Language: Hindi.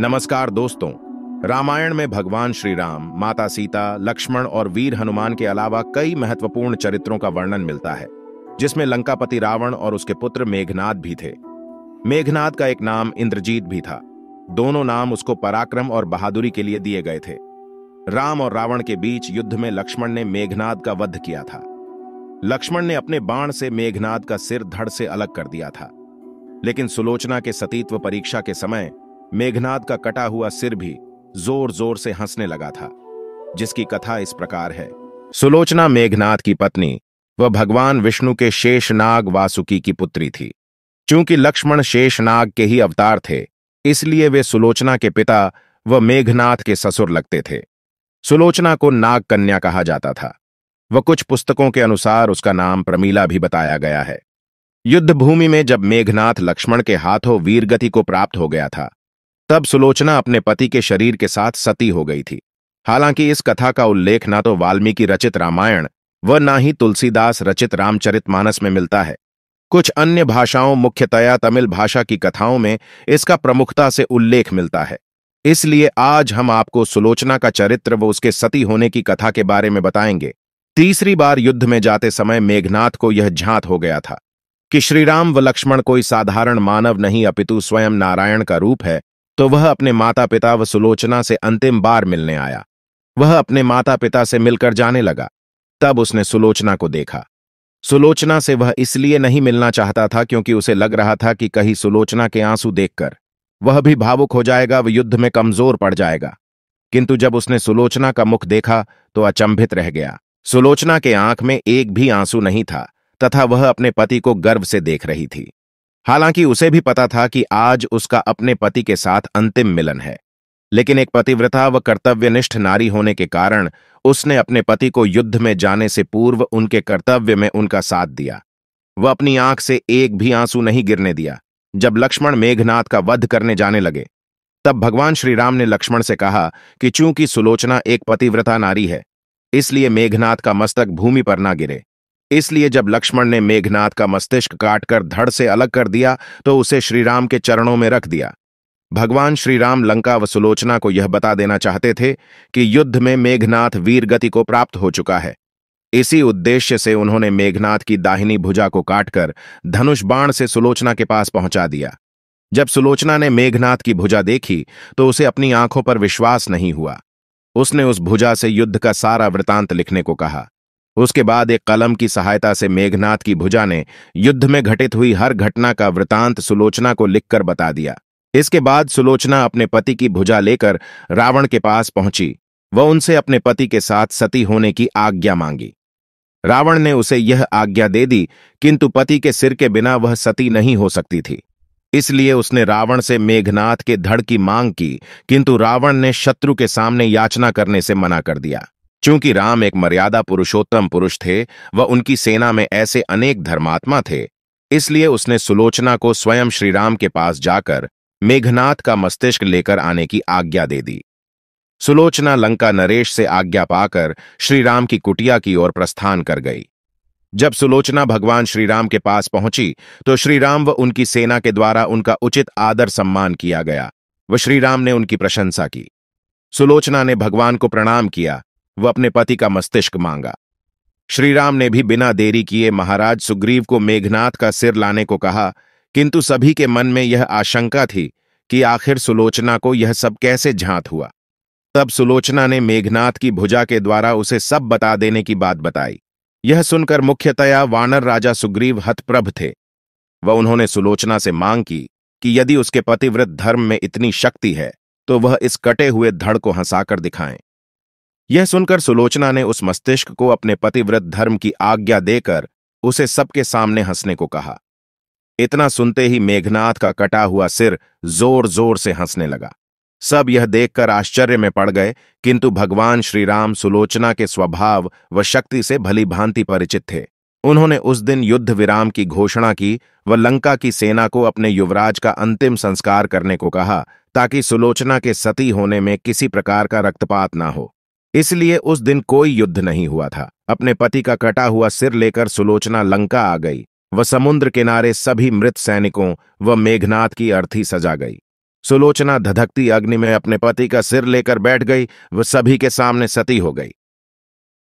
नमस्कार दोस्तों रामायण में भगवान श्री राम माता सीता लक्ष्मण और वीर हनुमान के अलावा कई महत्वपूर्ण चरित्रों का वर्णन मिलता है जिसमें लंकापति रावण और उसके पुत्र मेघनाथ भी थे मेघनाथ का एक नाम इंद्रजीत भी था दोनों नाम उसको पराक्रम और बहादुरी के लिए दिए गए थे राम और रावण के बीच युद्ध में लक्ष्मण ने मेघनाथ का वध किया था लक्ष्मण ने अपने बाण से मेघनाथ का सिर धड़ से अलग कर दिया था लेकिन सुलोचना के सतीत्व परीक्षा के समय मेघनाद का कटा हुआ सिर भी जोर जोर से हंसने लगा था जिसकी कथा इस प्रकार है सुलोचना मेघनाथ की पत्नी वह भगवान विष्णु के शेषनाग वासुकी की पुत्री थी चूंकि लक्ष्मण शेषनाग के ही अवतार थे इसलिए वे सुलोचना के पिता व मेघनाथ के ससुर लगते थे सुलोचना को नाग कन्या कहा जाता था वह कुछ पुस्तकों के अनुसार उसका नाम प्रमीला भी बताया गया है युद्ध भूमि में जब मेघनाथ लक्ष्मण के हाथों वीरगति को प्राप्त हो गया था तब सुलोचना अपने पति के शरीर के साथ सती हो गई थी हालांकि इस कथा का उल्लेख ना तो वाल्मीकि रचित रामायण व ना ही तुलसीदास रचित रामचरितमानस में मिलता है कुछ अन्य भाषाओं मुख्यतया तमिल भाषा की कथाओं में इसका प्रमुखता से उल्लेख मिलता है इसलिए आज हम आपको सुलोचना का चरित्र व उसके सती होने की कथा के बारे में बताएंगे तीसरी बार युद्ध में जाते समय मेघनाथ को यह झांत हो गया था कि श्रीराम व लक्ष्मण कोई साधारण मानव नहीं अपितु स्वयं नारायण का रूप है तो वह अपने माता पिता व सुलोचना से अंतिम बार मिलने आया वह अपने माता पिता से मिलकर जाने लगा तब उसने सुलोचना को देखा सुलोचना से वह इसलिए नहीं मिलना चाहता था क्योंकि उसे लग रहा था कि कहीं सुलोचना के आंसू देखकर वह भी भावुक हो जाएगा व युद्ध में कमजोर पड़ जाएगा किंतु जब उसने सुलोचना का मुख देखा तो अचंभित रह गया सुलोचना के आंख में एक भी आंसू नहीं था तथा वह अपने पति को गर्व से देख रही थी हालांकि उसे भी पता था कि आज उसका अपने पति के साथ अंतिम मिलन है लेकिन एक पतिव्रता व कर्तव्यनिष्ठ नारी होने के कारण उसने अपने पति को युद्ध में जाने से पूर्व उनके कर्तव्य में उनका साथ दिया वह अपनी आंख से एक भी आंसू नहीं गिरने दिया जब लक्ष्मण मेघनाथ का वध करने जाने लगे तब भगवान श्रीराम ने लक्ष्मण से कहा कि चूंकि सुलोचना एक पतिव्रता नारी है इसलिए मेघनाथ का मस्तक भूमि पर ना गिरे इसलिए जब लक्ष्मण ने मेघनाथ का मस्तिष्क काटकर धड़ से अलग कर दिया तो उसे श्रीराम के चरणों में रख दिया भगवान श्रीराम लंका व सुलोचना को यह बता देना चाहते थे कि युद्ध में मेघनाथ वीर गति को प्राप्त हो चुका है इसी उद्देश्य से उन्होंने मेघनाथ की दाहिनी भुजा को काटकर धनुष बाण से सुलोचना के पास पहुंचा दिया जब सुलोचना ने मेघनाथ की भुजा देखी तो उसे अपनी आंखों पर विश्वास नहीं हुआ उसने उस भुजा से युद्ध का सारा वृतांत लिखने को कहा उसके बाद एक कलम की सहायता से मेघनाथ की भुजा ने युद्ध में घटित हुई हर घटना का वृतांत सुलोचना को लिखकर बता दिया इसके बाद सुलोचना अपने पति की भुजा लेकर रावण के पास पहुंची वह उनसे अपने पति के साथ सती होने की आज्ञा मांगी रावण ने उसे यह आज्ञा दे दी किंतु पति के सिर के बिना वह सती नहीं हो सकती थी इसलिए उसने रावण से मेघनाथ के धड़ की मांग की किंतु रावण ने शत्रु के सामने याचना करने से मना कर दिया चूंकि राम एक मर्यादा पुरुषोत्तम पुरुष थे व उनकी सेना में ऐसे अनेक धर्मात्मा थे इसलिए उसने सुलोचना को स्वयं श्रीराम के पास जाकर मेघनाथ का मस्तिष्क लेकर आने की आज्ञा दे दी सुलोचना लंका नरेश से आज्ञा पाकर श्रीराम की कुटिया की ओर प्रस्थान कर गई जब सुलोचना भगवान श्रीराम के पास पहुंची तो श्रीराम व उनकी सेना के द्वारा उनका उचित आदर सम्मान किया गया व श्रीराम ने उनकी प्रशंसा की सुलोचना ने भगवान को प्रणाम किया व अपने पति का मस्तिष्क मांगा श्रीराम ने भी बिना देरी किए महाराज सुग्रीव को मेघनाथ का सिर लाने को कहा किंतु सभी के मन में यह आशंका थी कि आखिर सुलोचना को यह सब कैसे झांत हुआ तब सुलोचना ने मेघनाथ की भुजा के द्वारा उसे सब बता देने की बात बताई यह सुनकर मुख्यतया वानर राजा सुग्रीव हतप्रभ थे वह उन्होंने सुलोचना से मांग की कि यदि उसके पतिव्रत धर्म में इतनी शक्ति है तो वह इस कटे हुए धड़ को हंसाकर दिखाएं यह सुनकर सुलोचना ने उस मस्तिष्क को अपने पतिव्रत धर्म की आज्ञा देकर उसे सबके सामने हंसने को कहा इतना सुनते ही मेघनाथ का कटा हुआ सिर जोर जोर से हंसने लगा सब यह देखकर आश्चर्य में पड़ गए किंतु भगवान श्रीराम सुलोचना के स्वभाव व शक्ति से भली भांति परिचित थे उन्होंने उस दिन युद्ध विराम की घोषणा की व लंका की सेना को अपने युवराज का अंतिम संस्कार करने को कहा ताकि सुलोचना के सती होने में किसी प्रकार का रक्तपात ना हो इसलिए उस दिन कोई युद्ध नहीं हुआ था अपने पति का कटा हुआ सिर लेकर सुलोचना लंका आ गई वह समुद्र किनारे सभी मृत सैनिकों व मेघनाथ की अर्थी सजा गई सुलोचना धधकती अग्नि में अपने पति का सिर लेकर बैठ गई वह सभी के सामने सती हो गई